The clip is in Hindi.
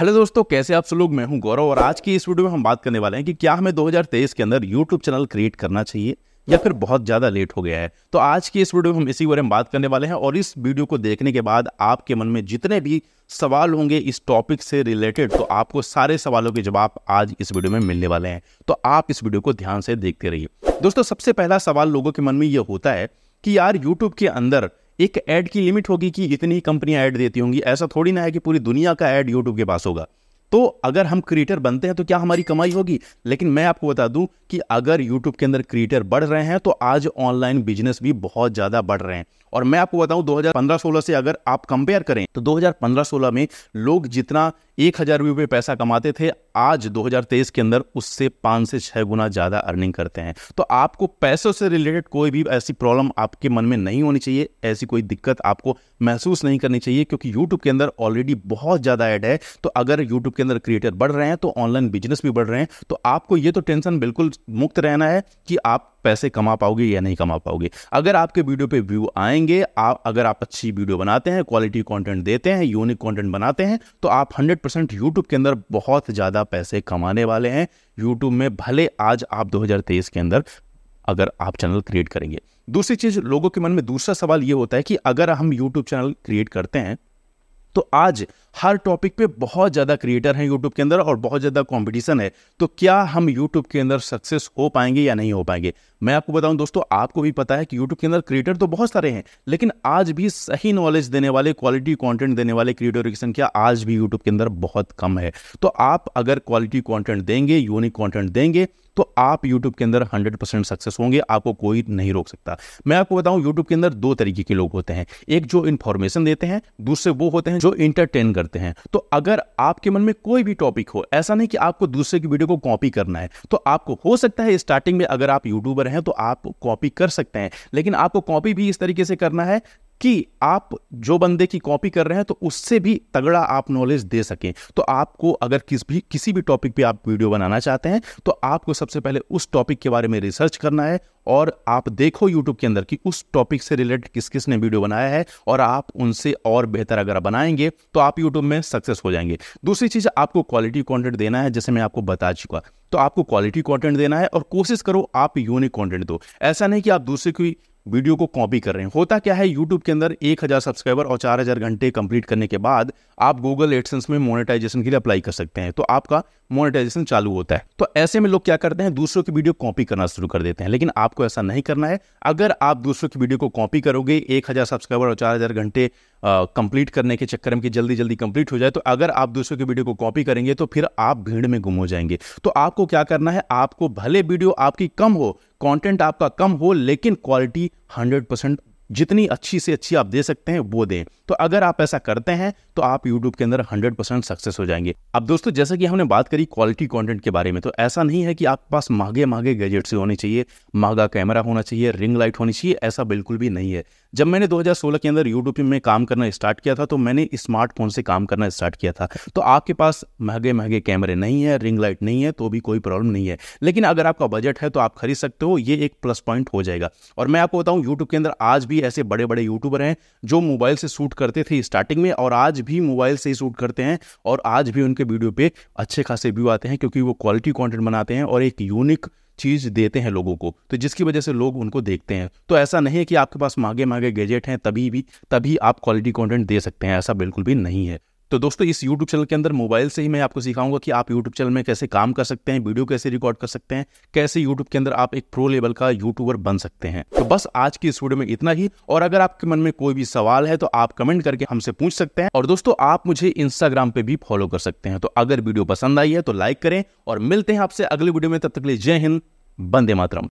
हेलो दोस्तों कैसे आप सब लोग मैं हूं गौरव और आज की इस वीडियो में हम बात करने वाले हैं कि क्या हमें 2023 के अंदर यूट्यूब चैनल क्रिएट करना चाहिए या फिर बहुत ज़्यादा लेट हो गया है तो आज की इस वीडियो में हम इसी बारे में बात करने वाले हैं और इस वीडियो को देखने के बाद आपके मन में जितने भी सवाल होंगे इस टॉपिक से रिलेटेड तो आपको सारे सवालों के जवाब आज इस वीडियो में मिलने वाले हैं तो आप इस वीडियो को ध्यान से देखते रहिए दोस्तों सबसे पहला सवाल लोगों के मन में ये होता है कि यार यूट्यूब के अंदर एक ऐड की लिमिट होगी कि इतनी ही कंपनियां ऐड देती होंगी ऐसा थोड़ी ना है कि पूरी दुनिया का ऐड यूट्यूब के पास होगा तो अगर हम क्रिएटर बनते हैं तो क्या हमारी कमाई होगी लेकिन मैं आपको बता दूं कि अगर YouTube के अंदर क्रिएटर बढ़ रहे हैं तो आज ऑनलाइन बिजनेस भी बहुत ज़्यादा बढ़ रहे हैं और मैं आपको बताऊं 2015-16 से अगर आप कंपेयर करें तो 2015-16 में लोग जितना एक हज़ार रुपये पैसा कमाते थे आज 2023 के अंदर उससे पाँच से छः गुना ज़्यादा अर्निंग करते हैं तो आपको पैसों से रिलेटेड कोई भी ऐसी प्रॉब्लम आपके मन में नहीं होनी चाहिए ऐसी कोई दिक्कत आपको महसूस नहीं करनी चाहिए क्योंकि यूट्यूब के अंदर ऑलरेडी बहुत ज़्यादा ऐड है तो अगर यूट्यूब के अंदर क्रिएटर बढ़ रहे हैं तो ऑनलाइन बिजनेस भी बढ़ रहे हैं तो आपको ये तो टेंशन बिल्कुल मुक्त रहना है कि आप पैसे कमा पाओगे या नहीं कमा पाओगे अगर आपके वीडियो पे व्यू आएंगे आप अगर आप अच्छी वीडियो बनाते हैं क्वालिटी कंटेंट देते हैं यूनिक कंटेंट बनाते हैं तो आप 100 परसेंट यूट्यूब के अंदर बहुत ज़्यादा पैसे कमाने वाले हैं यूट्यूब में भले आज आप 2023 के अंदर अगर आप चैनल क्रिएट करेंगे दूसरी चीज़ लोगों के मन में दूसरा सवाल ये होता है कि अगर हम यूट्यूब चैनल क्रिएट करते हैं तो आज हर टॉपिक पे बहुत ज़्यादा क्रिएटर हैं यूट्यूब के अंदर और बहुत ज़्यादा कंपटीशन है तो क्या हम यूट्यूब के अंदर सक्सेस हो पाएंगे या नहीं हो पाएंगे मैं आपको बताऊं दोस्तों आपको भी पता है कि यूट्यूब के अंदर क्रिएटर तो बहुत सारे हैं लेकिन आज भी सही नॉलेज देने वाले क्वालिटी कंटेंट देने वाले क्रिएटर की संख्या आज भी यूट्यूब के अंदर बहुत कम है तो आप अगर क्वालिटी कंटेंट देंगे यूनिक कंटेंट देंगे तो आप YouTube के अंदर 100% सक्सेस होंगे आपको कोई नहीं रोक सकता मैं आपको बताऊं YouTube के अंदर दो तरीके के लोग होते हैं एक जो इन्फॉर्मेशन देते हैं दूसरे वो होते हैं जो इंटरटेन करते हैं तो अगर आपके मन में कोई भी टॉपिक हो ऐसा नहीं कि आपको दूसरे की वीडियो को कॉपी करना है तो आपको हो सकता है स्टार्टिंग में अगर आप यूट्यूबर हैं तो आप कॉपी कर सकते हैं लेकिन आपको कॉपी भी इस तरीके से करना है कि आप जो बंदे की कॉपी कर रहे हैं तो उससे भी तगड़ा आप नॉलेज दे सकें तो आपको अगर किस भी किसी भी टॉपिक पे आप वीडियो बनाना चाहते हैं तो आपको सबसे पहले उस टॉपिक के बारे में रिसर्च करना है और आप देखो यूट्यूब के अंदर कि उस टॉपिक से रिलेटेड किस किस ने वीडियो बनाया है और आप उनसे और बेहतर अगर बनाएंगे तो आप यूट्यूब में सक्सेस हो जाएंगे दूसरी चीज़ आपको क्वालिटी कॉन्टेंट देना है जैसे मैं आपको बता चुका तो आपको क्वालिटी कॉन्टेंट देना है और कोशिश करो आप यूनिक कॉन्टेंट दो ऐसा नहीं कि आप दूसरे की वीडियो को कॉपी कर रहे हैं होता क्या है यूट्यूब के अंदर एक हजार सब्सक्राइबर और चार हजार घंटे कंप्लीट करने के बाद आप गूगल एडसेंस में मोनेटाइजेशन के लिए अप्लाई कर सकते हैं तो आपका मोनेटाइजेशन चालू होता है तो ऐसे में लोग क्या करते हैं दूसरों की वीडियो कॉपी करना शुरू कर देते हैं लेकिन आपको ऐसा नहीं करना है अगर आप दूसरों की वीडियो को कॉपी करोगे एक हज़ार सब्सक्राइबर और चार हज़ार घंटे कंप्लीट करने के चक्कर में कि जल्दी जल्दी कंप्लीट हो जाए तो अगर आप दूसरों की वीडियो को कॉपी करेंगे तो फिर आप भीड़ में गुम हो जाएंगे तो आपको क्या करना है आपको भले वीडियो आपकी कम हो कॉन्टेंट आपका कम हो लेकिन क्वालिटी हंड्रेड परसेंट जितनी अच्छी से अच्छी आप दे सकते हैं वो दें तो अगर आप ऐसा करते हैं तो आप यूट्यूब के अंदर परसेंट सक्सेस हो जाएंगे अब दोस्तों जैसे कि हमने बात करी क्वालिटी कॉन्टेंट के बारे में तो ऐसा नहीं है कि आपके पास महंगे महंगे गैजेट्स होने चाहिए महंगा कैमरा होना चाहिए रिंग लाइट होनी चाहिए ऐसा बिल्कुल भी नहीं है जब मैंने 2016 के अंदर यूट्यूब में काम करना स्टार्ट किया था तो मैंने स्मार्टफोन से काम करना स्टार्ट किया था तो आपके पास महंगे महंगे कैमरे नहीं है रिंग लाइट नहीं है तो भी कोई प्रॉब्लम नहीं है लेकिन अगर आपका बजट है तो आप खरीद सकते हो ये एक प्लस पॉइंट हो जाएगा और मैं आपको बताऊं यूट्यूब के अंदर आज भी ऐसे बड़े बड़े यूट्यूबर हैं जो मोबाइल से शूट करते थे स्टार्टिंग में और आज भी मोबाइल से ही शूट करते हैं और आज भी उनके वीडियो पे अच्छे खासे व्यू आते हैं क्योंकि वो क्वालिटी कंटेंट बनाते हैं और एक यूनिक चीज़ देते हैं लोगों को तो जिसकी वजह से लोग उनको देखते हैं तो ऐसा नहीं है कि आपके पास मांगे मांगे गैजेट हैं तभी भी तभी आप क्वालिटी कंटेंट दे सकते हैं ऐसा बिल्कुल भी नहीं है तो दोस्तों इस YouTube चैनल के अंदर मोबाइल से ही मैं आपको सिखाऊंगा कि आप YouTube चैनल में कैसे काम कर सकते हैं वीडियो कैसे रिकॉर्ड कर सकते हैं कैसे YouTube के अंदर आप एक प्रो लेवल का यूट्यूबर बन सकते हैं तो बस आज की इस वीडियो में इतना ही और अगर आपके मन में कोई भी सवाल है तो आप कमेंट करके हमसे पूछ सकते हैं और दोस्तों आप मुझे इंस्टाग्राम पे भी फॉलो कर सकते हैं तो अगर वीडियो पसंद आई है तो लाइक करें और मिलते हैं आपसे अगले वीडियो में तब तक लिए जय हिंद बंदे मातरम